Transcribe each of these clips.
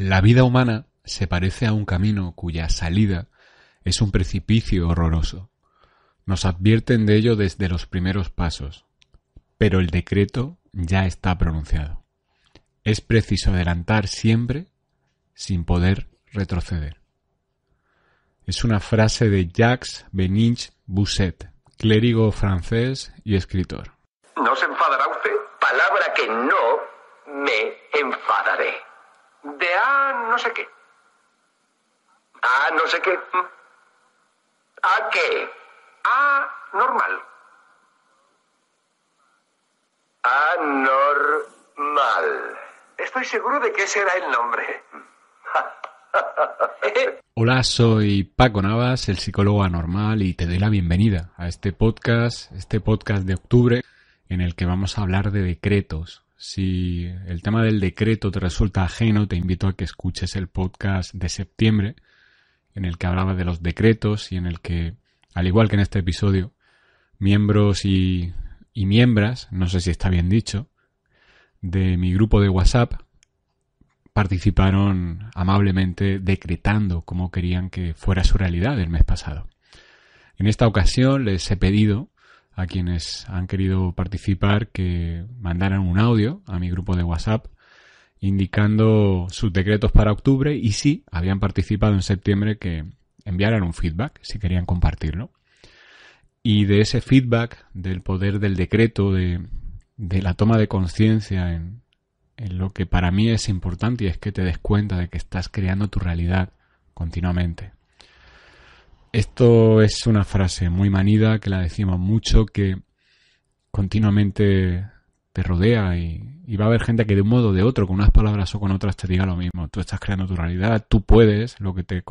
La vida humana se parece a un camino cuya salida es un precipicio horroroso. Nos advierten de ello desde los primeros pasos, pero el decreto ya está pronunciado. Es preciso adelantar siempre sin poder retroceder. Es una frase de Jacques Beninch Bousset, clérigo francés y escritor. ¿No se enfadará usted? Palabra que no me enfadaré de A no sé qué. A no sé qué. ¿A qué? A normal. A normal. Estoy seguro de que ese era el nombre. Hola, soy Paco Navas, el psicólogo anormal, y te doy la bienvenida a este podcast, este podcast de octubre, en el que vamos a hablar de decretos, si el tema del decreto te resulta ajeno, te invito a que escuches el podcast de septiembre, en el que hablaba de los decretos y en el que, al igual que en este episodio, miembros y, miembras, no sé si está bien dicho, de mi grupo de WhatsApp participaron amablemente decretando cómo querían que fuera su realidad el mes pasado. En esta ocasión les he pedido a quienes han querido participar que mandaran un audio a mi grupo de WhatsApp indicando sus decretos para octubre y si habían participado en septiembre que enviaran un feedback si querían compartirlo. Y de ese feedback, del poder del decreto, de, la toma de conciencia en lo que para mí es importante y es que te des cuenta de que estás creando tu realidad continuamente. Esto es una frase muy manida que la decimos mucho, que continuamente te rodea y, va a haber gente que de un modo o de otro, con unas palabras o con otras, te diga lo mismo. Tú estás creando tu realidad, tú puedes, lo que te,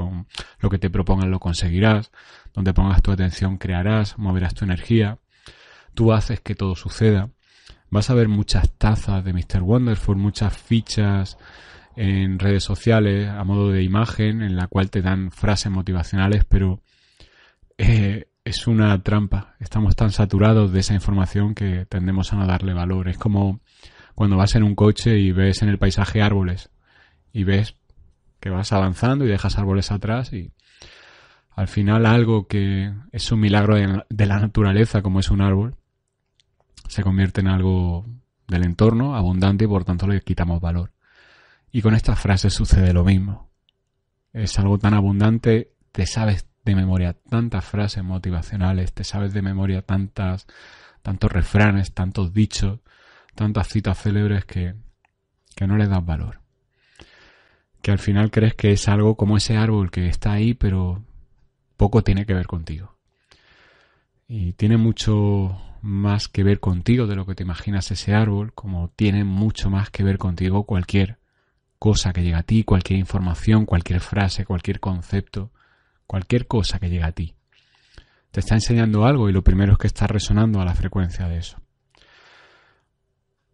lo que te propongan lo conseguirás, donde pongas tu atención crearás, moverás tu energía, tú haces que todo suceda. Vas a ver muchas tazas de Mr. Wonderful, muchas fichas en redes sociales a modo de imagen en la cual te dan frases motivacionales, pero eh, es una trampa. Estamos tan saturados de esa información que tendemos a no darle valor. Es como cuando vas en un coche y ves en el paisaje árboles y ves que vas avanzando y dejas árboles atrás y al final algo que es un milagro de la naturaleza como es un árbol se convierte en algo del entorno abundante y por tanto le quitamos valor. Y con estas frases sucede lo mismo. Es algo tan abundante, te sabes de memoria tantas frases motivacionales, te sabes de memoria tantas, tantos refranes, tantos dichos, tantas citas célebres que, que no le das valor. Que al final crees que es algo como ese árbol que está ahí, pero poco tiene que ver contigo. Y tiene mucho más que ver contigo de lo que te imaginas ese árbol, como tiene mucho más que ver contigo cualquier cosa que llega a ti, cualquier información, cualquier frase, cualquier concepto, cualquier cosa que llegue a ti. Te está enseñando algo y lo primero es que está resonando a la frecuencia de eso.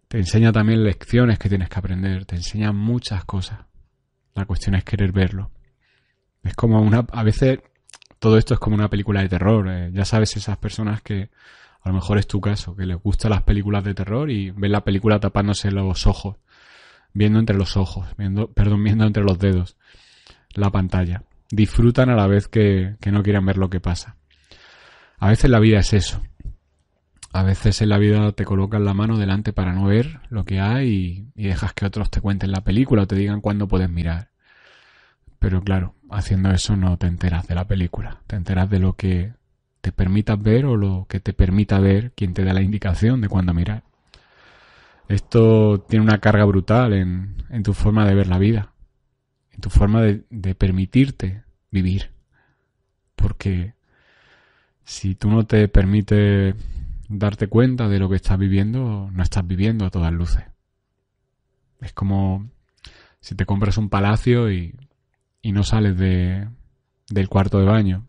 Te enseña también lecciones que tienes que aprender, te enseña muchas cosas. La cuestión es querer verlo. Es como una... A veces todo esto es como una película de terror. Eh. Ya sabes esas personas que... A lo mejor es tu caso, que les gustan las películas de terror y ven la película tapándose los ojos, viendo entre los ojos, viendo, perdón, viendo entre los dedos la pantalla disfrutan a la vez que, no quieran ver lo que pasa. A veces la vida es eso. A veces en la vida te colocan la mano delante para no ver lo que hay y, dejas que otros te cuenten la película o te digan cuándo puedes mirar. Pero claro, haciendo eso no te enteras de la película, te enteras de lo que te permitas ver o lo que te permita ver quien te da la indicación de cuándo mirar. Esto tiene una carga brutal en, en tu forma de ver la vida, en tu forma de permitirte vivir. Porque si tú no te permites darte cuenta de lo que estás viviendo, no estás viviendo a todas luces. Es como si te compras un palacio y, no sales de, del cuarto de baño.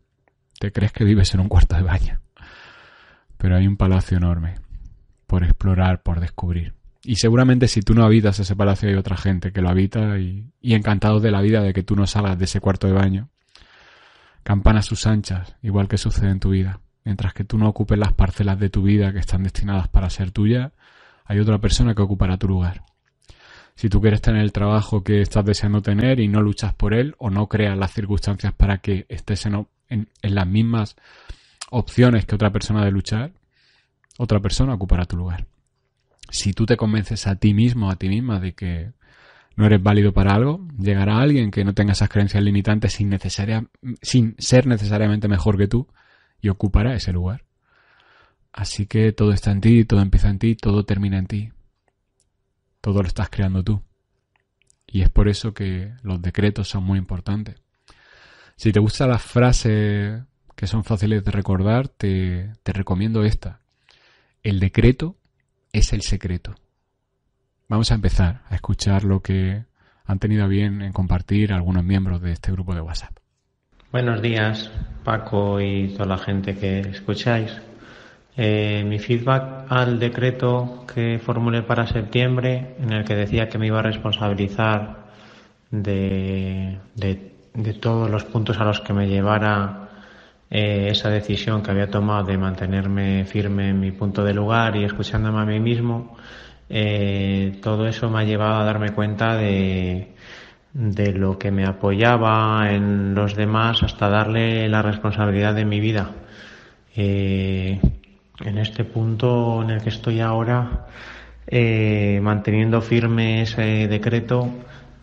Te crees que vives en un cuarto de baño. Pero hay un palacio enorme por explorar, por descubrir. Y seguramente si tú no habitas ese palacio hay otra gente que lo habita y, y encantados de la vida de que tú no salgas de ese cuarto de baño campana sus anchas, igual que sucede en tu vida. Mientras que tú no ocupes las parcelas de tu vida que están destinadas para ser tuya, hay otra persona que ocupará tu lugar. Si tú quieres tener el trabajo que estás deseando tener y no luchas por él o no creas las circunstancias para que estés en, en las mismas opciones que otra persona de luchar, otra persona ocupará tu lugar. Si tú te convences a ti mismo, a ti misma de que no eres válido para algo, llegará alguien que no tenga esas creencias limitantes sin, sin ser necesariamente mejor que tú y ocupará ese lugar. Así que todo está en ti, todo empieza en ti, todo termina en ti. Todo lo estás creando tú. Y es por eso que los decretos son muy importantes. Si te gustan las frases que son fáciles de recordar, te recomiendo esta. El decreto es el secreto. Vamos a empezar a escuchar lo que han tenido bien en compartir algunos miembros de este grupo de WhatsApp. Buenos días, Paco y toda la gente que escucháis. Eh, mi feedback al decreto que formulé para septiembre, en el que decía que me iba a responsabilizar de, todos los puntos a los que me llevara eh, esa decisión que había tomado de mantenerme firme en mi punto de lugar y escuchándome a mí mismo, eh, todo eso me ha llevado a darme cuenta de, lo que me apoyaba en los demás hasta darle la responsabilidad de mi vida. Eh, en este punto en el que estoy ahora, eh, manteniendo firme ese decreto,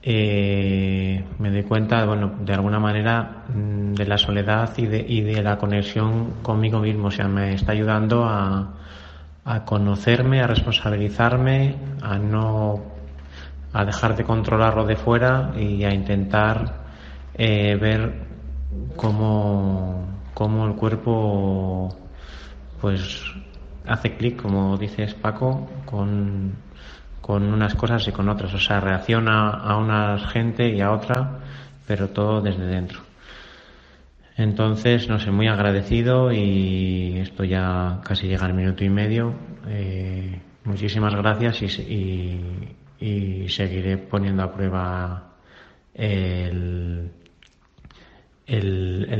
eh, me doy cuenta, bueno, de alguna manera, mm, de la soledad y de, y de la conexión conmigo mismo. O sea, me está ayudando a, a conocerme, a responsabilizarme, a no a dejar de controlarlo de fuera y a intentar eh, ver cómo, cómo el cuerpo pues hace clic, como dices Paco, con, con unas cosas y con otras. O sea, reacciona a una gente y a otra, pero todo desde dentro. Entonces, no sé, muy agradecido y esto ya casi llega al minuto y medio. Eh, muchísimas gracias y, seguiré poniendo a prueba el,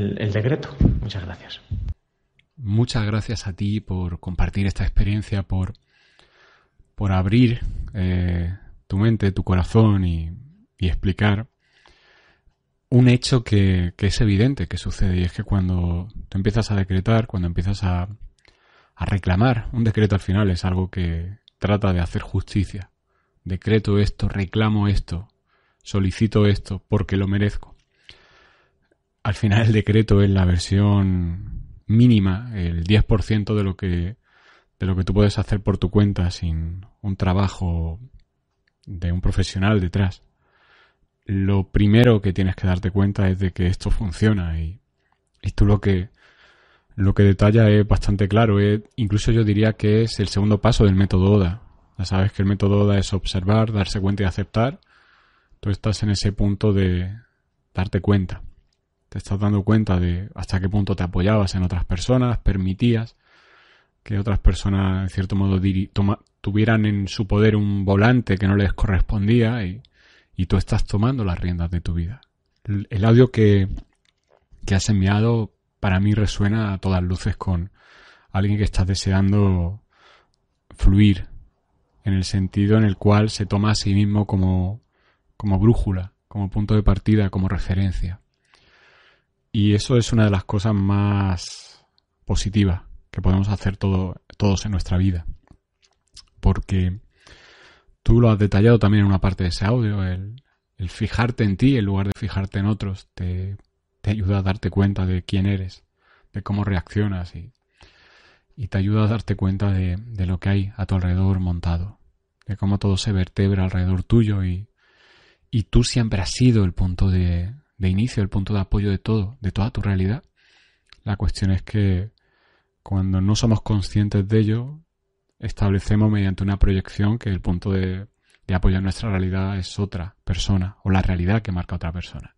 decreto. Muchas gracias. Muchas gracias a ti por compartir esta experiencia, por, abrir eh, tu mente, tu corazón y explicar un hecho que, es evidente que sucede y es que cuando tú empiezas a decretar, cuando empiezas a, reclamar, un decreto al final es algo que trata de hacer justicia. Decreto esto, reclamo esto, solicito esto porque lo merezco. Al final el decreto es la versión mínima, el 10% de lo que de lo que tú puedes hacer por tu cuenta sin un trabajo de un profesional detrás lo primero que tienes que darte cuenta es de que esto funciona y, y tú lo que, lo que detalla es bastante claro. incluso yo diría que es el segundo paso del método ODA. Ya sabes que el método ODA es observar, darse cuenta y aceptar. Tú estás en ese punto de darte cuenta. Te estás dando cuenta de hasta qué punto te apoyabas en otras personas, permitías que otras personas, en cierto modo, tuvieran en su poder un volante que no les correspondía y y tú estás tomando las riendas de tu vida. El, audio que, has enviado para mí resuena a todas luces con alguien que está deseando fluir en el sentido en el cual se toma a sí mismo como, como brújula, como punto de partida, como referencia. Y eso es una de las cosas más positivas que podemos hacer todo, todos en nuestra vida. Porque Tú lo has detallado también en una parte de ese audio, el, fijarte en ti en lugar de fijarte en otros te, ayuda a darte cuenta de quién eres, de cómo reaccionas y, te ayuda a darte cuenta de, lo que hay a tu alrededor montado, de cómo todo se vertebra alrededor tuyo y, tú siempre has sido el punto de, de inicio, el punto de apoyo de todo, de toda tu realidad. La cuestión es que cuando no somos conscientes de ello, establecemos mediante una proyección que el punto de, de apoyar nuestra realidad es otra persona o la realidad que marca otra persona.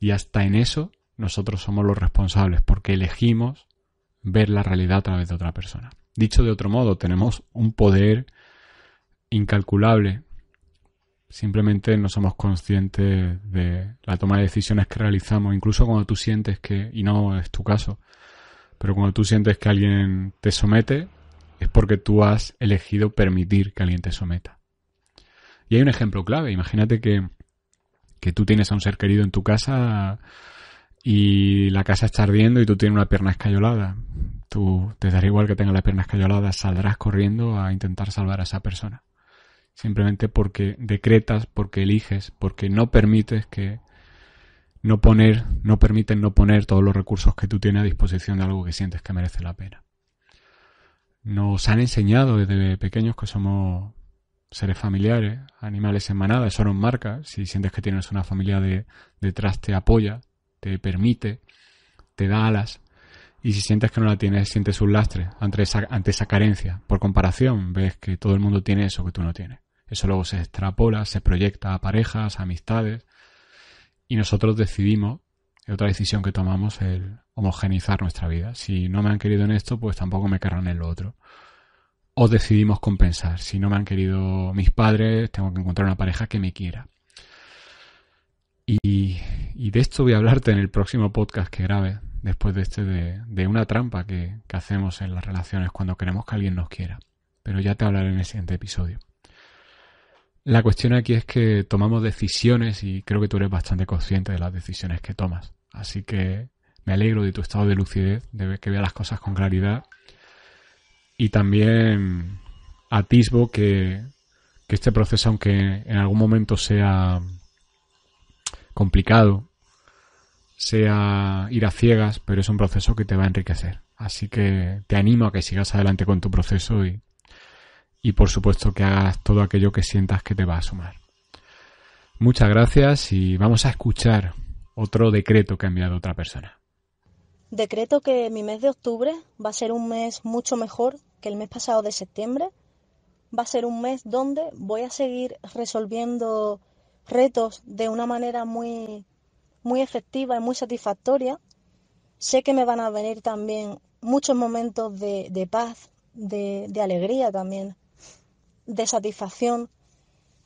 Y hasta en eso nosotros somos los responsables porque elegimos ver la realidad a través de otra persona. Dicho de otro modo, tenemos un poder incalculable. Simplemente no somos conscientes de la toma de decisiones que realizamos, incluso cuando tú sientes que, y no es tu caso, pero cuando tú sientes que alguien te somete, es porque tú has elegido permitir que alguien te someta. Y hay un ejemplo clave. Imagínate que, tú tienes a un ser querido en tu casa y la casa está ardiendo y tú tienes una pierna escayolada. Tú te dará igual que tengas la pierna escayolada, saldrás corriendo a intentar salvar a esa persona. Simplemente porque decretas, porque eliges, porque no permites que no poner, no permiten no poner todos los recursos que tú tienes a disposición de algo que sientes que merece la pena. Nos han enseñado desde pequeños que somos seres familiares, animales en manada, eso nos marca. Si sientes que tienes una familia de, detrás, te apoya, te permite, te da alas. Y si sientes que no la tienes, sientes un lastre ante esa, ante esa carencia. Por comparación, ves que todo el mundo tiene eso que tú no tienes. Eso luego se extrapola, se proyecta a parejas, a amistades. Y nosotros decidimos, es otra decisión que tomamos, el homogenizar nuestra vida. Si no me han querido en esto, pues tampoco me querrán en lo otro. O decidimos compensar. Si no me han querido mis padres, tengo que encontrar una pareja que me quiera. Y, de esto voy a hablarte en el próximo podcast que grabe, después de este, de, una trampa que hacemos en las relaciones cuando queremos que alguien nos quiera. Pero ya te hablaré en el siguiente episodio. La cuestión aquí es que tomamos decisiones y creo que tú eres bastante consciente de las decisiones que tomas. Así que me alegro de tu estado de lucidez, de que veas las cosas con claridad. Y también atisbo que, este proceso, aunque en algún momento sea complicado, sea ir a ciegas, pero es un proceso que te va a enriquecer. Así que te animo a que sigas adelante con tu proceso y, y por supuesto que hagas todo aquello que sientas que te va a sumar. Muchas gracias y vamos a escuchar otro decreto que ha enviado otra persona. Decreto que mi mes de octubre va a ser un mes mucho mejor que el mes pasado de septiembre. Va a ser un mes donde voy a seguir resolviendo retos de una manera muy, muy efectiva y muy satisfactoria. Sé que me van a venir también muchos momentos de, paz, de, alegría también, de satisfacción,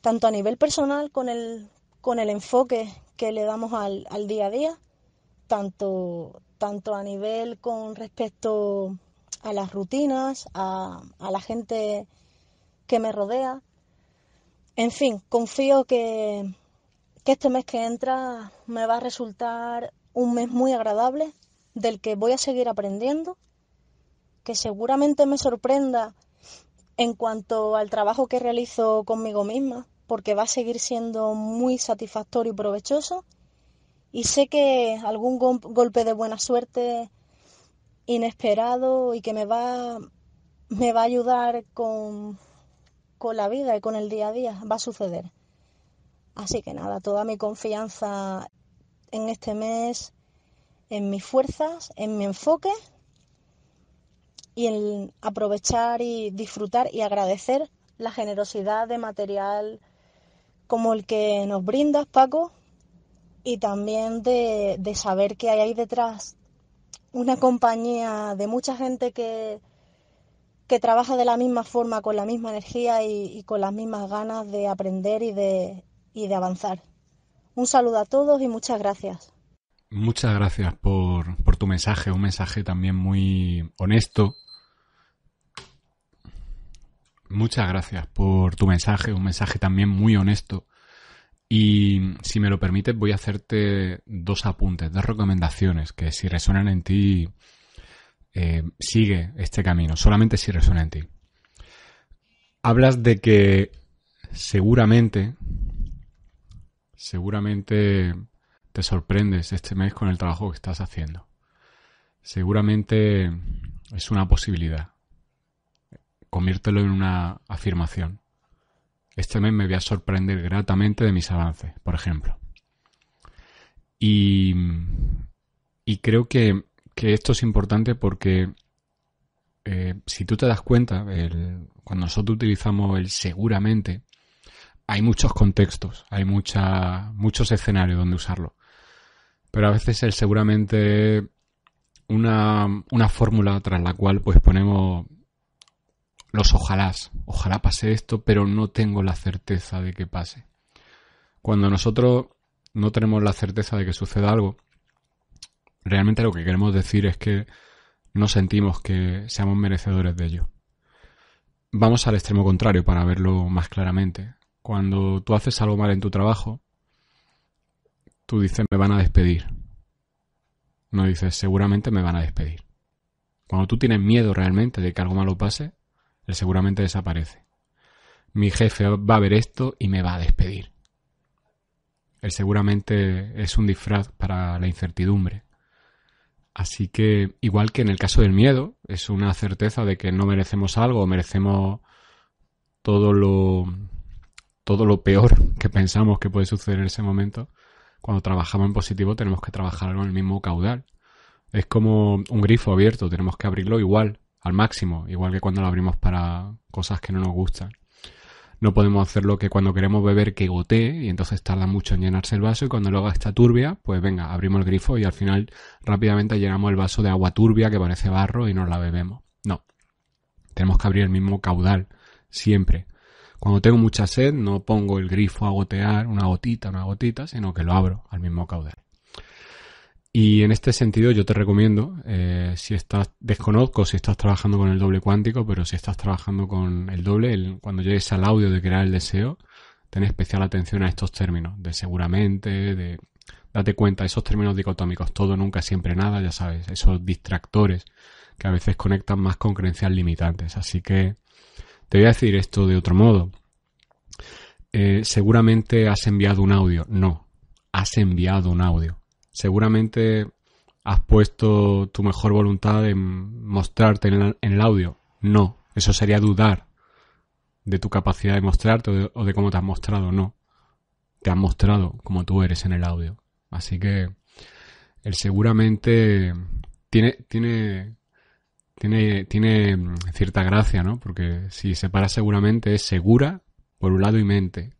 tanto a nivel personal con el, con el enfoque que le damos al, al día a día, tanto, tanto a nivel con respecto a las rutinas, a, la gente que me rodea. En fin, confío que, que este mes que entra me va a resultar un mes muy agradable, del que voy a seguir aprendiendo, que seguramente me sorprenda en cuanto al trabajo que realizo conmigo misma, porque va a seguir siendo muy satisfactorio y provechoso. Y sé que algún golpe de buena suerte inesperado y que me va, me va a ayudar con, con la vida y con el día a día va a suceder. Así que nada, toda mi confianza en este mes, en mis fuerzas, en mi enfoque y en aprovechar y disfrutar y agradecer la generosidad de material como el que nos brindas, Paco, y también de, saber que hay ahí detrás una compañía de mucha gente que, que trabaja de la misma forma, con la misma energía y, con las mismas ganas de aprender y de, y de avanzar. Un saludo a todos y muchas gracias. Muchas gracias por, por, tu mensaje, un mensaje también muy honesto. Muchas gracias por tu mensaje, un mensaje también muy honesto y si me lo permites, voy a hacerte dos apuntes, dos recomendaciones que si resuenan en ti, eh, sigue este camino, solamente si resuena en ti. Hablas de que seguramente, seguramente te sorprendes este mes con el trabajo que estás haciendo. Seguramente es una posibilidad. Conviértelo en una afirmación. Este mes me voy a sorprender gratamente de mis avances, por ejemplo. Y, creo que, esto es importante porque eh, si tú te das cuenta, cuando nosotros utilizamos el seguramente, hay muchos contextos, hay muchos escenarios donde usarlo. Pero a veces el seguramente una, una fórmula tras la cual pues ponemos los ojalás. Ojalá pase esto, pero no tengo la certeza de que pase. Cuando nosotros no tenemos la certeza de que suceda algo, realmente lo que queremos decir es que no sentimos que seamos merecedores de ello. Vamos al extremo contrario para verlo más claramente. Cuando tú haces algo mal en tu trabajo, tú dices me van a despedir. No dices seguramente me van a despedir. Cuando tú tienes miedo realmente de que algo malo pase, él seguramente desaparece. Mi jefe va a ver esto y me va a despedir. Él seguramente es un disfraz para la incertidumbre. Así que, igual que en el caso del miedo, es una certeza de que no merecemos algo, merecemos todo lo, todo lo peor que pensamos que puede suceder en ese momento. Cuando trabajamos en positivo tenemos que trabajar con el mismo caudal. Es como un grifo abierto, tenemos que abrirlo igual al máximo, igual que cuando lo abrimos para cosas que no nos gustan. No podemos hacer lo que cuando queremos beber que gotee y entonces tarda mucho en llenarse el vaso y cuando luego está turbia, pues venga, abrimos el grifo y al final rápidamente llenamos el vaso de agua turbia que parece barro y nos la bebemos. No, tenemos que abrir el mismo caudal siempre. Cuando tengo mucha sed no pongo el grifo a gotear una gotita, una gotita, sino que lo abro al mismo caudal. Y en este sentido yo te recomiendo, eh, si estás, desconozco si estás trabajando con el doble cuántico, pero si estás trabajando con el doble, cuando llegues al audio de crear el deseo, ten especial atención a estos términos, de seguramente, de date cuenta, esos términos dicotómicos, todo, nunca, siempre, nada, ya sabes, esos distractores que a veces conectan más con creencias limitantes. Así que te voy a decir esto de otro modo. Eh, seguramente has enviado un audio. No, has enviado un audio seguramente has puesto tu mejor voluntad en mostrarte en, el audio. No, eso sería dudar de tu capacidad de mostrarte o de, cómo te has mostrado, no. Te has mostrado como tú eres en el audio. Así que él seguramente tiene, tiene, tiene, tiene mm, cierta gracia, ¿no? Porque si se para seguramente es segura por un lado y mente.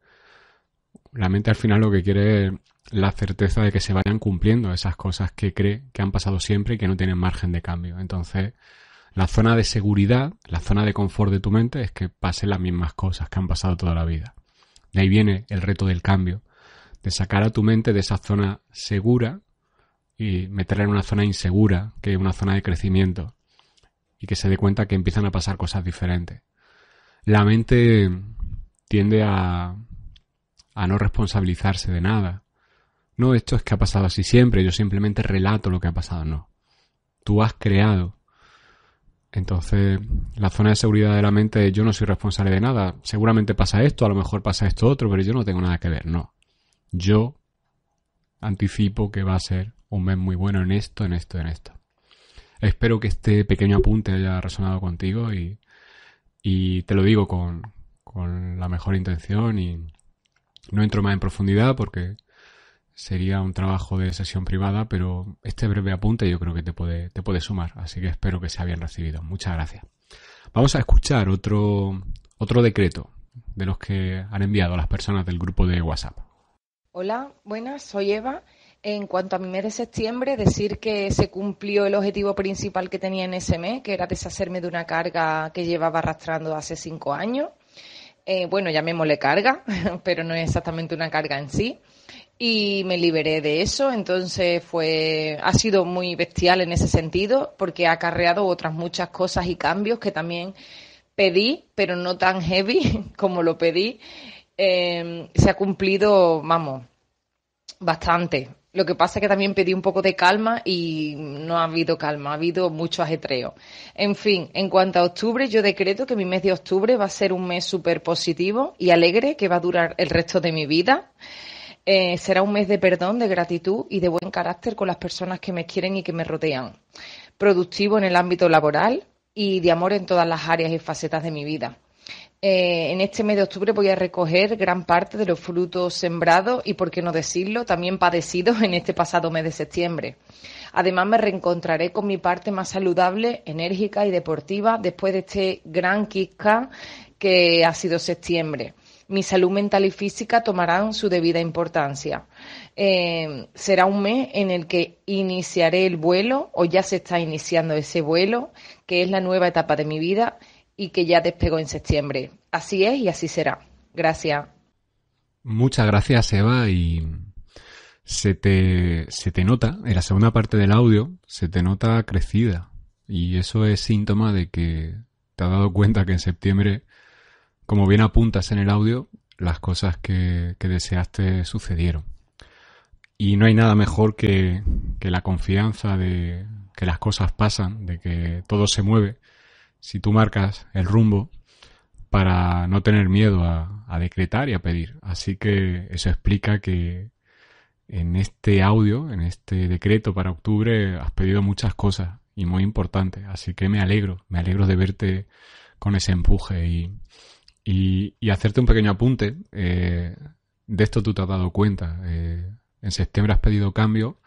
La mente al final lo que quiere la certeza de que se vayan cumpliendo esas cosas que cree que han pasado siempre y que no tienen margen de cambio. Entonces, la zona de seguridad, la zona de confort de tu mente es que pasen las mismas cosas que han pasado toda la vida. De ahí viene el reto del cambio, de sacar a tu mente de esa zona segura y meterla en una zona insegura, que es una zona de crecimiento, y que se dé cuenta que empiezan a pasar cosas diferentes. La mente tiende a, a no responsabilizarse de nada no, esto es que ha pasado así siempre, yo simplemente relato lo que ha pasado, no. Tú has creado. Entonces, la zona de seguridad de la mente, yo no soy responsable de nada. Seguramente pasa esto, a lo mejor pasa esto otro, pero yo no tengo nada que ver, no. Yo anticipo que va a ser un mes muy bueno en esto, en esto, en esto. Espero que este pequeño apunte haya resonado contigo y, te lo digo con, con la mejor intención y no entro más en profundidad porque sería un trabajo de sesión privada, pero este breve apunte yo creo que te puede, te puede sumar, así que espero que se bien recibido. Muchas gracias. Vamos a escuchar otro, otro decreto de los que han enviado las personas del grupo de WhatsApp. Hola, buenas, soy Eva. En cuanto a mi mes de septiembre, decir que se cumplió el objetivo principal que tenía en ese mes, que era deshacerme de una carga que llevaba arrastrando hace cinco años. Eh, bueno, llamémosle carga, pero no es exactamente una carga en sí y me liberé de eso. Entonces fue, ha sido muy bestial en ese sentido porque ha acarreado otras muchas cosas y cambios que también pedí, pero no tan heavy como lo pedí. Em, se ha cumplido, vamos, bastante. Lo que pasa es que también pedí un poco de calma y no ha habido calma, ha habido mucho ajetreo. En fin, en cuanto a octubre, yo decreto que mi mes de octubre va a ser un mes súper positivo y alegre que va a durar el resto de mi vida. Eh, será un mes de perdón, de gratitud y de buen carácter con las personas que me quieren y que me rodean. Productivo en el ámbito laboral y de amor en todas las áreas y facetas de mi vida. Eh, en este mes de octubre voy a recoger gran parte de los frutos sembrados y, por qué no decirlo, también padecidos en este pasado mes de septiembre. Además, me reencontraré con mi parte más saludable, enérgica y deportiva después de este gran quisca que ha sido septiembre mi salud mental y física tomarán su debida importancia. Eh, será un mes en el que iniciaré el vuelo o ya se está iniciando ese vuelo, que es la nueva etapa de mi vida y que ya despegó en septiembre. Así es y así será. Gracias. Muchas gracias, Eva, y se te, se te nota, en la segunda parte del audio, se te nota crecida. Y eso es síntoma de que te has dado cuenta que en septiembre como bien apuntas en el audio, las cosas que, deseaste sucedieron. Y no hay nada mejor que, la confianza de que las cosas pasan, de que todo se mueve, si tú marcas el rumbo para no tener miedo a, a decretar y a pedir. Así que eso explica que en este audio, en este decreto para octubre, has pedido muchas cosas y muy importantes. Así que me alegro, me alegro de verte con ese empuje y, y, hacerte un pequeño apunte, eh, de esto tú te has dado cuenta. Eh, en septiembre has pedido cambio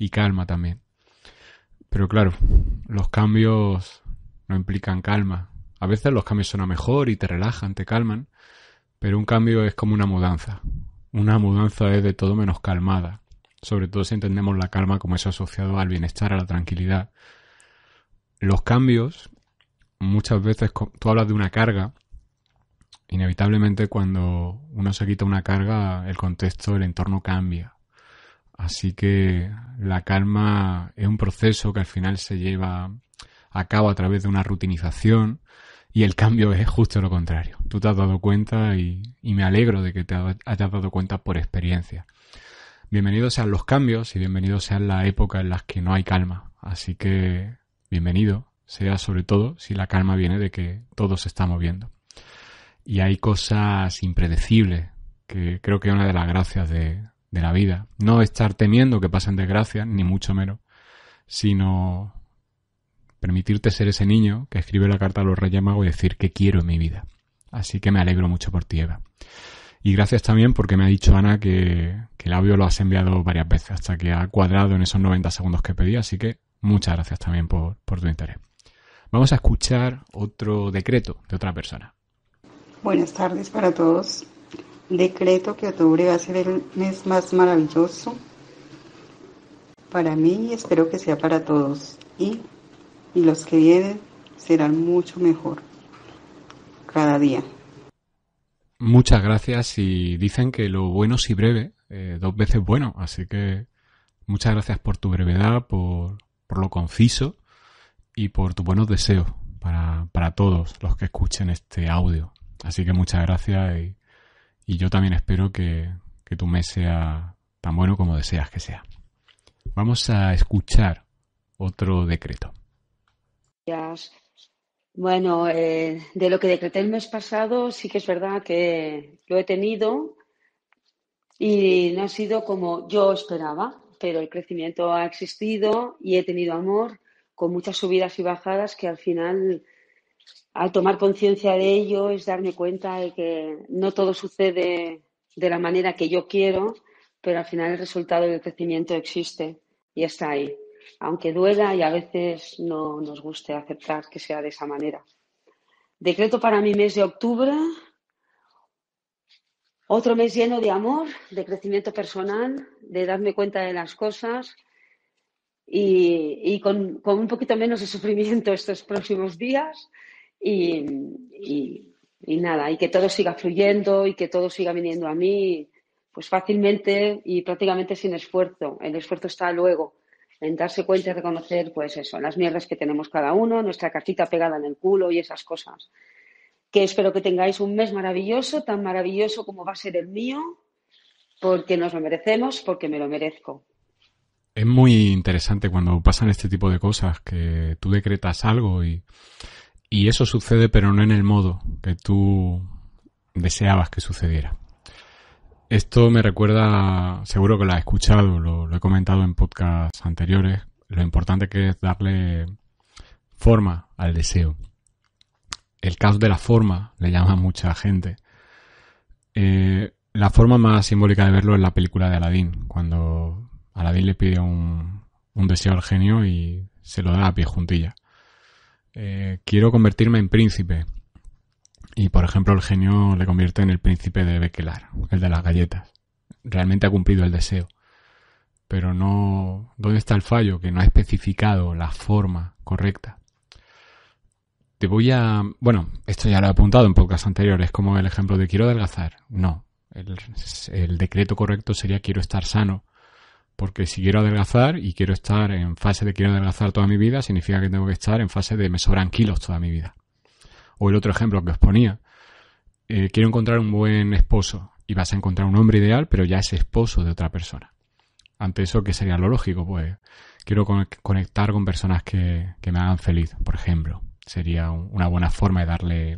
y calma también. Pero claro, los cambios no implican calma. A veces los cambios son a mejor y te relajan, te calman, pero un cambio es como una mudanza. Una mudanza es de todo menos calmada, sobre todo si entendemos la calma como eso asociado al bienestar, a la tranquilidad. Los cambios, muchas veces tú hablas de una carga inevitablemente cuando uno se quita una carga, el contexto, el entorno cambia. Así que la calma es un proceso que al final se lleva a cabo a través de una rutinización y el cambio es justo lo contrario. Tú te has dado cuenta y, me alegro de que te hayas dado cuenta por experiencia. Bienvenidos sean los cambios y bienvenidos sean la época en las que no hay calma. Así que bienvenido sea sobre todo si la calma viene de que todo se está moviendo y hay cosas impredecibles, que creo que es una de las gracias de, la vida. No estar temiendo que pasen desgracias, ni mucho menos, sino permitirte ser ese niño que escribe la carta a los Reyes Magos y decir que quiero en mi vida. Así que me alegro mucho por ti, Eva. Y gracias también porque me ha dicho Ana que, el audio lo has enviado varias veces, hasta que ha cuadrado en esos 90 segundos que pedí, así que muchas gracias también por tu interés. Vamos a escuchar otro decreto de otra persona. Buenas tardes para todos. Decreto que octubre va a ser el mes más maravilloso para mí y espero que sea para todos. Y, los que vienen serán mucho mejor cada día. Muchas gracias y dicen que lo bueno si breve, eh, dos veces bueno. Así que muchas gracias por tu brevedad, por, lo conciso y por tus buenos deseos para todos los que escuchen este audio. Así que muchas gracias y, yo también espero que, tu mes sea tan bueno como deseas que sea. Vamos a escuchar otro decreto. Bueno, eh, de lo que decreté el mes pasado, sí que es verdad que lo he tenido y no ha sido como yo esperaba, pero el crecimiento ha existido y he tenido amor con muchas subidas y bajadas que al final al tomar conciencia de ello es darme cuenta de que no todo sucede de la manera que yo quiero, pero al final el resultado del crecimiento existe y está ahí, aunque duela y a veces no nos guste aceptar que sea de esa manera. Decreto para mi mes de octubre, otro mes lleno de amor, de crecimiento personal, de darme cuenta de las cosas y, con, con, un poquito menos de sufrimiento estos próximos días y, nada, y que todo siga fluyendo y que todo siga viniendo a mí, pues fácilmente y prácticamente sin esfuerzo. El esfuerzo está luego en darse cuenta y reconocer, pues eso, las mierdas que tenemos cada uno, nuestra cartita pegada en el culo y esas cosas. Que espero que tengáis un mes maravilloso, tan maravilloso como va a ser el mío, porque nos lo merecemos, porque me lo merezco. Es muy interesante cuando pasan este tipo de cosas, que tú decretas algo y y eso sucede, pero no en el modo que tú deseabas que sucediera. Esto me recuerda, seguro que lo has escuchado, lo, he comentado en podcasts anteriores, lo importante que es darle forma al deseo. El caos de la forma le llama a mucha gente. Eh, la forma más simbólica de verlo es la película de Aladdin, cuando Aladdin le pide un, un deseo al genio y se lo da a pie juntilla. Eh, quiero convertirme en príncipe. Y por ejemplo el genio le convierte en el príncipe de Bequelar, el de las galletas. Realmente ha cumplido el deseo. Pero no... ¿Dónde está el fallo? Que no ha especificado la forma correcta. Te voy a... Bueno, esto ya lo he apuntado en podcast anteriores, como el ejemplo de quiero adelgazar. No, el decreto correcto sería quiero estar sano porque si quiero adelgazar y quiero estar en fase de quiero adelgazar toda mi vida, significa que tengo que estar en fase de me sobran kilos toda mi vida. O el otro ejemplo que os ponía, eh, quiero encontrar un buen esposo y vas a encontrar un hombre ideal, pero ya es esposo de otra persona. Ante eso, ¿qué sería lo lógico? Pues quiero conectar con personas que, me hagan feliz, por ejemplo. Sería una buena forma de darle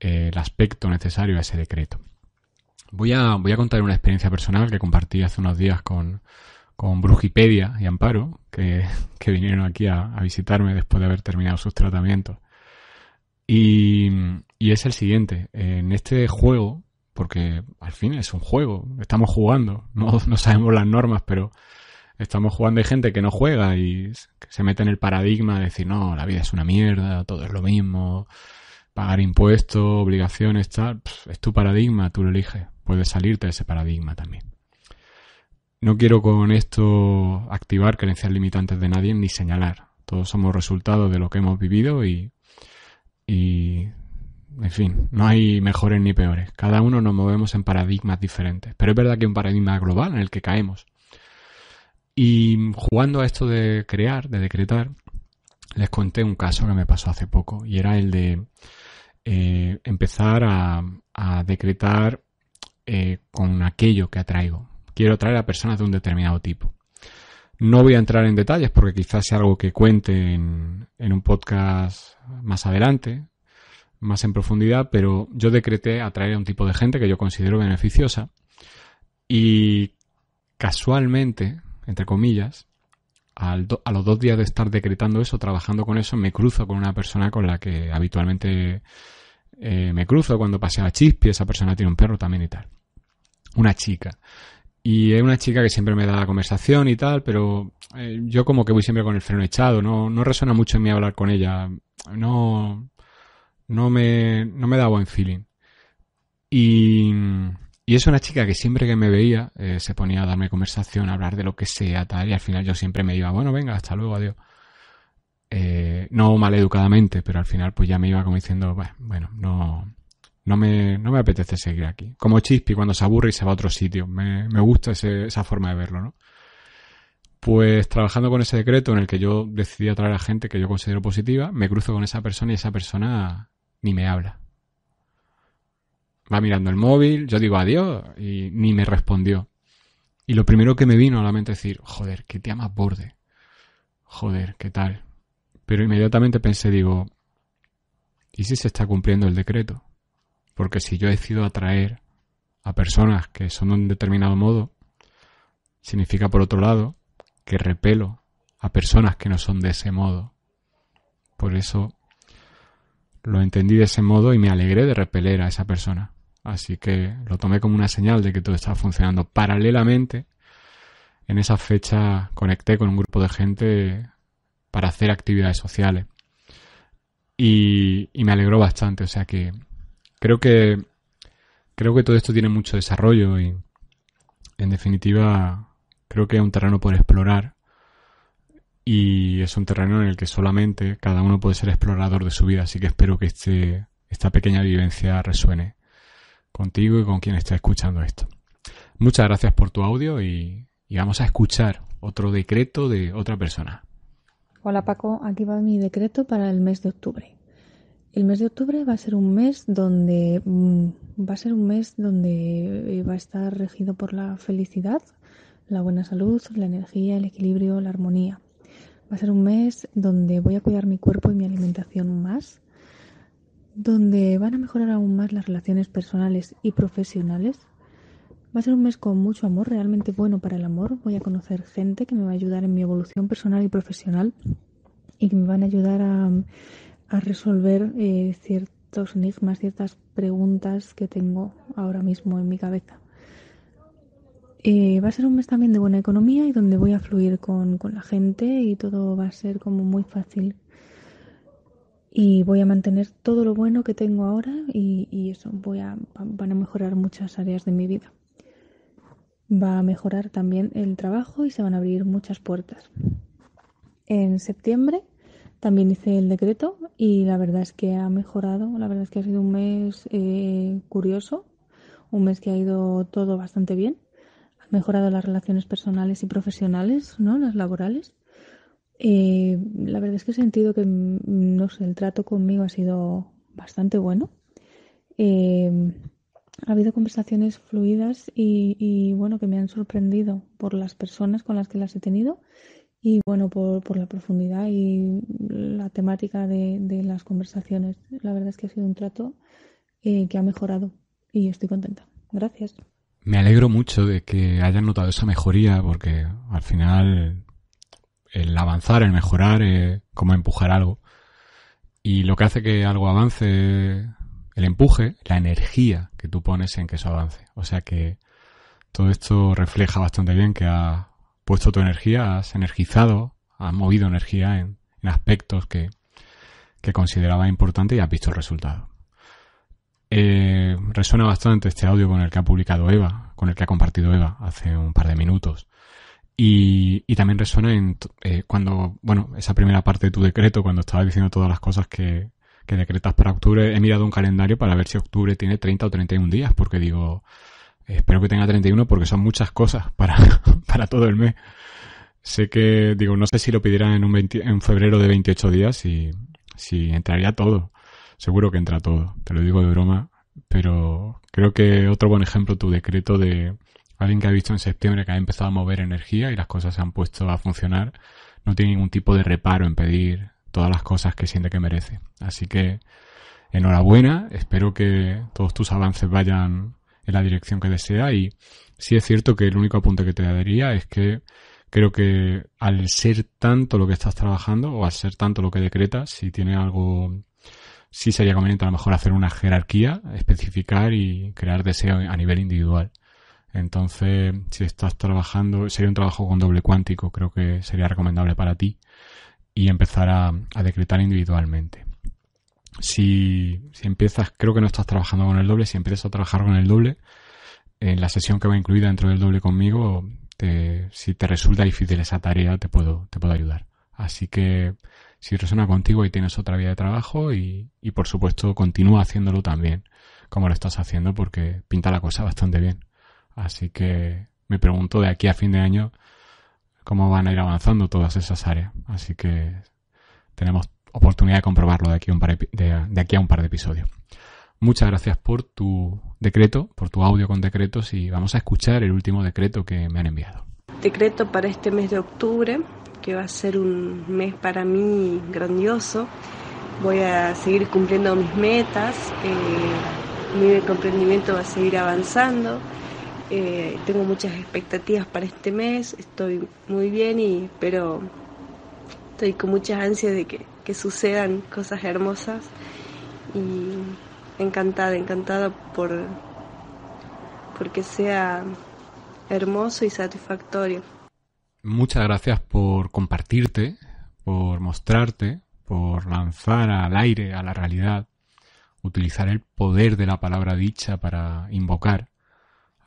eh, el aspecto necesario a ese decreto. Voy a, voy a contar una experiencia personal que compartí hace unos días con, con Brujipedia y Amparo, que, que vinieron aquí a, visitarme después de haber terminado sus tratamientos. Y, y es el siguiente, en este juego, porque al fin es un juego, estamos jugando, no, no sabemos las normas, pero estamos jugando hay gente que no juega y se mete en el paradigma de decir, no, la vida es una mierda, todo es lo mismo, pagar impuestos, obligaciones, tal, es tu paradigma, tú lo eliges. Puedes salirte de ese paradigma también. No quiero con esto activar creencias limitantes de nadie ni señalar. Todos somos resultado de lo que hemos vivido y, y, en fin, no hay mejores ni peores. Cada uno nos movemos en paradigmas diferentes. Pero es verdad que hay un paradigma global en el que caemos. Y jugando a esto de crear, de decretar, les conté un caso que me pasó hace poco y era el de eh, empezar a, decretar eh, con aquello que atraigo. Quiero atraer a personas de un determinado tipo. No voy a entrar en detalles porque quizás sea algo que cuente en, en un podcast más adelante, más en profundidad, pero yo decreté atraer a un tipo de gente que yo considero beneficiosa y casualmente, entre comillas, a los dos días de estar decretando eso, trabajando con eso, me cruzo con una persona con la que habitualmente eh, me cruzo cuando paseo a Chispi, esa persona tiene un perro también y tal. Una chica. Y es una chica que siempre me da la conversación y tal, pero eh, yo como que voy siempre con el freno echado, no, no resuena mucho en mí hablar con ella, no, no, me, no me da buen feeling. Y, y es una chica que siempre que me veía eh, se ponía a darme conversación, a hablar de lo que sea, tal, y al final yo siempre me iba, bueno, venga, hasta luego, adiós. Eh, no maleducadamente, pero al final pues ya me iba como diciendo, bueno, no, no, me, no me apetece seguir aquí. Como Chispi cuando se aburre y se va a otro sitio. Me, gusta esa forma de verlo, ¿no? Pues trabajando con ese decreto en el que yo decidí atraer a gente que yo considero positiva, me cruzo con esa persona y esa persona ni me habla va mirando el móvil, yo digo adiós y ni me respondió. Y lo primero que me vino a la mente es decir, joder, qué te amas borde. Joder, qué tal. Pero inmediatamente pensé, digo, ¿y si se está cumpliendo el decreto? Porque si yo decido atraer a personas que son de un determinado modo, significa por otro lado que repelo a personas que no son de ese modo. Por eso lo entendí de ese modo y me alegré de repeler a esa persona. Así que lo tomé como una señal de que todo estaba funcionando. Paralelamente, en esa fecha conecté con un grupo de gente para hacer actividades sociales. Y, me alegró bastante. O sea que creo que creo que todo esto tiene mucho desarrollo y en definitiva creo que es un terreno por explorar y es un terreno en el que solamente cada uno puede ser explorador de su vida, así que espero que este, esta pequeña vivencia resuene contigo y con quien está escuchando esto. Muchas gracias por tu audio y, y vamos a escuchar otro decreto de otra persona. Hola Paco, aquí va mi decreto para el mes de octubre. El mes de octubre va a ser un mes donde mm, va a ser un mes donde eh, va a estar regido por la felicidad, la buena salud, la energía, el equilibrio, la armonía. Va a ser un mes donde voy a cuidar mi cuerpo y mi alimentación más donde van a mejorar aún más las relaciones personales y profesionales. Va a ser un mes con mucho amor, realmente bueno para el amor. Voy a conocer gente que me va a ayudar en mi evolución personal y profesional y que me van a ayudar a, resolver eh, ciertos enigmas, ciertas preguntas que tengo ahora mismo en mi cabeza. Eh, va a ser un mes también de buena economía y donde voy a fluir con, con la gente y todo va a ser como muy fácil y voy a mantener todo lo bueno que tengo ahora y, eso voy a, van a mejorar muchas áreas de mi vida. Va a mejorar también el trabajo y se van a abrir muchas puertas. En septiembre también hice el decreto y la verdad es que ha mejorado, la verdad es que ha sido un mes eh, curioso, un mes que ha ido todo bastante bien. Ha mejorado las relaciones personales y profesionales, ¿no? Las laborales eh, la verdad es que he sentido que, mm, el trato conmigo ha sido bastante bueno. Eh, ha habido conversaciones fluidas y, bueno, que me han sorprendido por las personas con las que las he tenido y bueno, por, la profundidad y la temática de, las conversaciones. La verdad es que ha sido un trato eh, que ha mejorado y estoy contenta. Gracias. Me alegro mucho de que hayan notado esa mejoría porque al final el avanzar, el mejorar, eh, cómo empujar algo. Y lo que hace que algo avance, el empuje, la energía que tú pones en que eso avance. O sea que todo esto refleja bastante bien que has puesto tu energía, has energizado, has movido energía en, aspectos que, que consideraba importante y has visto el resultado. Eh, resuena bastante este audio con el que ha publicado Eva, con el que ha compartido Eva hace un par de minutos. Y, también resuena en eh, cuando, bueno, esa primera parte de tu decreto, cuando estabas diciendo todas las cosas que, que decretas para octubre, he mirado un calendario para ver si octubre tiene 30 o 31 días, porque digo, espero que tenga 31 porque son muchas cosas para, para todo el mes. Sé que, digo, no sé si lo pidieran en, un en febrero de 28 días y si entraría todo. Seguro que entra todo, te lo digo de broma, pero creo que otro buen ejemplo tu decreto de Alguien que ha visto en septiembre que ha empezado a mover energía y las cosas se han puesto a funcionar, no tiene ningún tipo de reparo en pedir todas las cosas que siente que merece. Así que enhorabuena, espero que todos tus avances vayan en la dirección que desea y sí es cierto que el único apunte que te daría es que creo que al ser tanto lo que estás trabajando o al ser tanto lo que decretas, si tiene algo, sí sería conveniente a lo mejor hacer una jerarquía, especificar y crear deseo a nivel individual. Entonces, si estás trabajando, sería un trabajo con doble cuántico, creo que sería recomendable para ti y empezar a, decretar individualmente. Si, empiezas, creo que no estás trabajando con el doble, si empiezas a trabajar con el doble, en la sesión que va incluida dentro del doble conmigo, si te resulta difícil esa tarea, te puedo, te puedo ayudar. Así que si resuena contigo y tienes otra vía de trabajo y por supuesto continúa haciéndolo también, como lo estás haciendo, porque pinta la cosa bastante bien. Así que me pregunto de aquí a fin de año cómo van a ir avanzando todas esas áreas. Así que tenemos oportunidad de comprobarlo de aquí a un par de, aquí a un par de episodios. Muchas gracias por tu decreto, por tu audio con decretos y vamos a escuchar el último decreto que me han enviado. Decreto para este mes de octubre, que va a ser un mes para mí grandioso. Voy a seguir cumpliendo mis metas, eh, mi comprendimiento va a seguir avanzando eh, tengo muchas expectativas para este mes, estoy muy bien y pero estoy con muchas ansias de que, que sucedan cosas hermosas y encantada, encantada por porque sea hermoso y satisfactorio. Muchas gracias por compartirte, por mostrarte, por lanzar al aire, a la realidad, utilizar el poder de la palabra dicha para invocar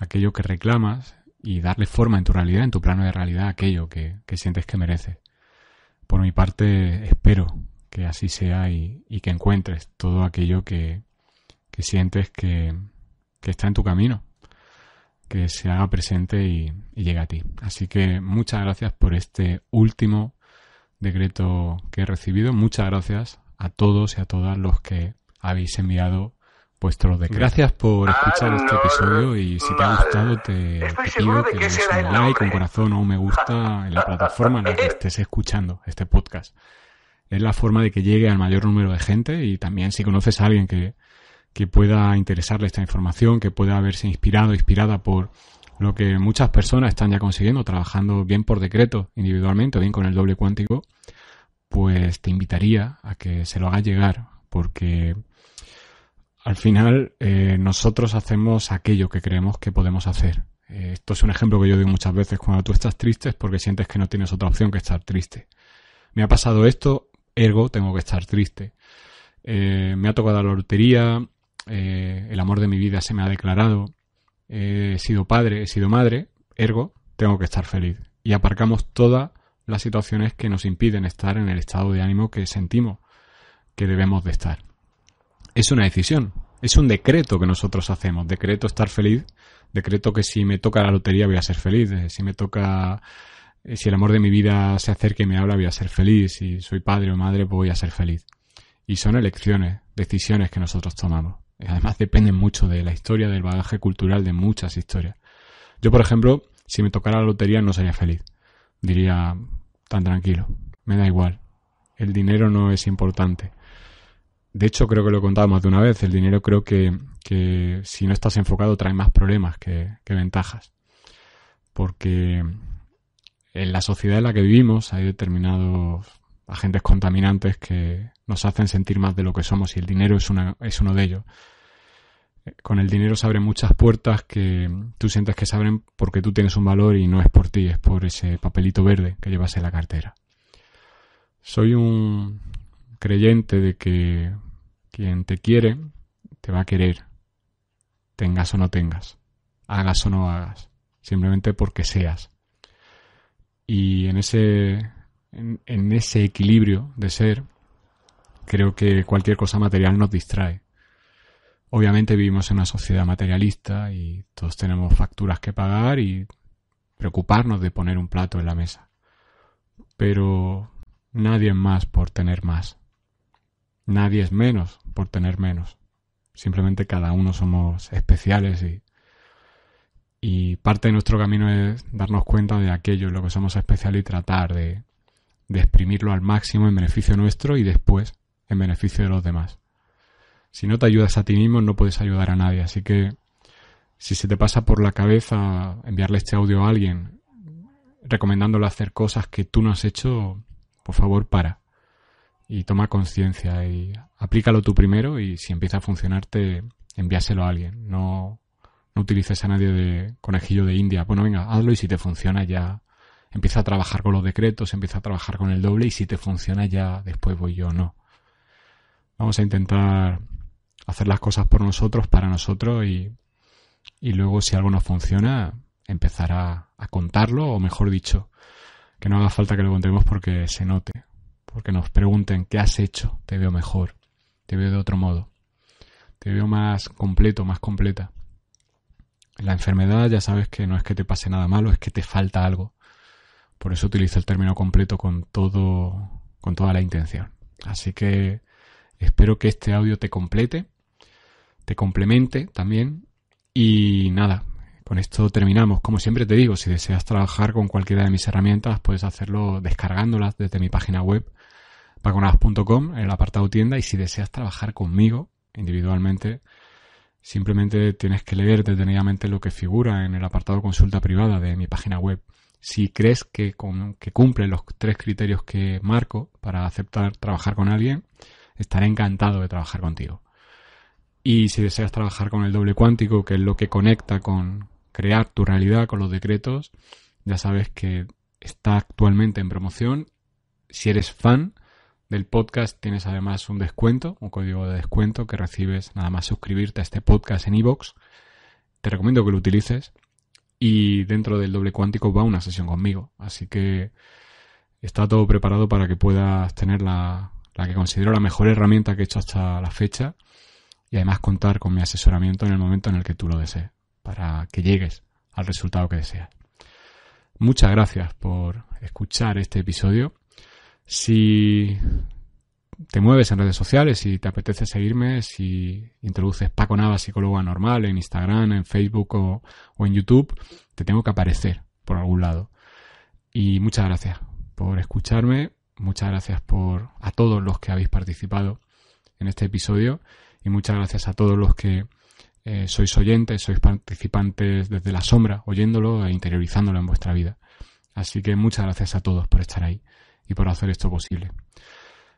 aquello que reclamas y darle forma en tu realidad, en tu plano de realidad, aquello que, sientes que mereces. Por mi parte, espero que así sea y, que encuentres todo aquello que, sientes que, está en tu camino, que se haga presente y, y llegue a ti. Así que muchas gracias por este último decreto que he recibido. Muchas gracias a todos y a todas los que habéis enviado pues te de Gracias por escuchar ah, este episodio y si te ha gustado te, pido que, le des un like, con corazón o un me gusta en la plataforma en la que estés escuchando este podcast. Es la forma de que llegue al mayor número de gente y también si conoces a alguien que, pueda interesarle esta información, que pueda haberse inspirado, inspirada por lo que muchas personas están ya consiguiendo, trabajando bien por decreto individualmente o bien con el doble cuántico, pues te invitaría a que se lo haga llegar porque al final eh, nosotros hacemos aquello que creemos que podemos hacer. Eh, esto es un ejemplo que yo digo muchas veces. Cuando tú estás triste es porque sientes que no tienes otra opción que estar triste. Me ha pasado esto, ergo tengo que estar triste. Eh, me ha tocado la lotería, el amor de mi vida se me ha declarado, he sido padre, he sido madre, ergo tengo que estar feliz. Y aparcamos todas las situaciones que nos impiden estar en el estado de ánimo que sentimos que debemos de estar es una decisión, es un decreto que nosotros hacemos, decreto estar feliz, decreto que si me toca la lotería voy a ser feliz, eh, si me toca, eh, si el amor de mi vida se acerca y me habla voy a ser feliz, si soy padre o madre pues voy a ser feliz. Y son elecciones, decisiones que nosotros tomamos. Además dependen mucho de la historia, del bagaje cultural, de muchas historias. Yo, por ejemplo, si me tocara la lotería no sería feliz. Diría, tan tranquilo, me da igual. El dinero no es importante de hecho, creo que lo he contado más de una vez, el dinero creo que, si no estás enfocado trae más problemas que, ventajas. Porque en la sociedad en la que vivimos hay determinados agentes contaminantes que nos hacen sentir más de lo que somos y el dinero es, es uno de ellos. Con el dinero se abren muchas puertas que tú sientes que se abren porque tú tienes un valor y no es por ti, es por ese papelito verde que llevas en la cartera. Soy un creyente de que quien te quiere, te va a querer, tengas o no tengas, hagas o no hagas, simplemente porque seas. Y en ese, en, ese equilibrio de ser, creo que cualquier cosa material nos distrae. Obviamente vivimos en una sociedad materialista y todos tenemos facturas que pagar y preocuparnos de poner un plato en la mesa. Pero nadie más por tener más. Nadie es menos por tener menos. Simplemente cada uno somos especiales y, parte de nuestro camino es darnos cuenta de aquello en lo que somos especiales y tratar de, de exprimirlo al máximo en beneficio nuestro y después en beneficio de los demás. Si no te ayudas a ti mismo no puedes ayudar a nadie, así que si se te pasa por la cabeza enviarle este audio a alguien recomendándole hacer cosas que tú no has hecho, por favor para y toma conciencia y aplícalo tú primero y si empieza a funcionarte, envíaselo a alguien. No, utilices a nadie de conejillo de India. Bueno, venga, hazlo y si te funciona ya empieza a trabajar con los decretos, empieza a trabajar con el doble y si te funciona ya después voy yo, no. Vamos a intentar hacer las cosas por nosotros, para nosotros y, luego si algo no funciona, empezar a, a contarlo o mejor dicho, que no haga falta que lo contemos porque se note porque nos pregunten qué has hecho, te veo mejor, te veo de otro modo, te veo más completo, más completa. La enfermedad ya sabes que no es que te pase nada malo, es que te falta algo. Por eso utilizo el término completo con todo con toda la intención. Así que espero que este audio te complete, te complemente también y nada, con esto terminamos. Como siempre te digo, si deseas trabajar con cualquiera de mis herramientas, puedes hacerlo descargándolas desde mi página web paconavas.com en el apartado tienda y si deseas trabajar conmigo individualmente, simplemente tienes que leer detenidamente lo que figura en el apartado consulta privada de mi página web. Si crees que, que cumple los tres criterios que marco para aceptar trabajar con alguien, estaré encantado de trabajar contigo. Y si deseas trabajar con el doble cuántico, que es lo que conecta con crear tu realidad con los decretos, ya sabes que está actualmente en promoción. Si eres fan, del podcast tienes además un descuento, un código de descuento que recibes nada más suscribirte a este podcast en iVoox. Te recomiendo que lo utilices y dentro del doble cuántico va una sesión conmigo. Así que está todo preparado para que puedas tener la, la que considero la mejor herramienta que he hecho hasta la fecha y además contar con mi asesoramiento en el momento en el que tú lo desees, para que llegues al resultado que deseas. Muchas gracias por escuchar este episodio. Si te mueves en redes sociales, si te apetece seguirme, si introduces Paco Nava Psicólogo Anormal en Instagram, en Facebook o, en YouTube, te tengo que aparecer por algún lado. Y muchas gracias por escucharme, muchas gracias por a todos los que habéis participado en este episodio y muchas gracias a todos los que eh, sois oyentes, sois participantes desde la sombra, oyéndolo e interiorizándolo en vuestra vida. Así que muchas gracias a todos por estar ahí y por hacer esto posible.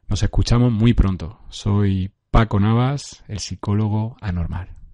Nos escuchamos muy pronto. Soy Paco Navas, el psicólogo anormal.